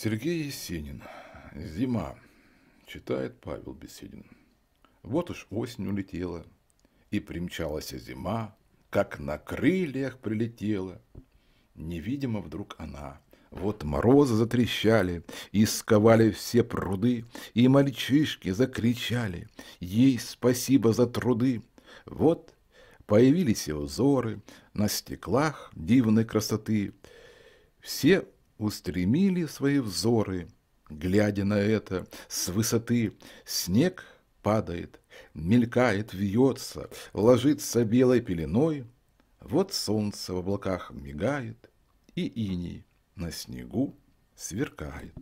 Сергей Есенин. Зима. Читает Павел Беседин. Вот уж осень улетела, и примчалась зима, как на крыльях прилетела. Невидимо вдруг она. Вот морозы затрещали, и сковали все пруды, и мальчишки закричали, ей спасибо за труды. Вот появились и узоры на стеклах дивной красоты. Все устремили свои взоры, глядя на это с высоты. Снег падает, мелькает, вьется, ложится белой пеленой. Вот солнце в облаках мигает, и иней на снегу сверкает.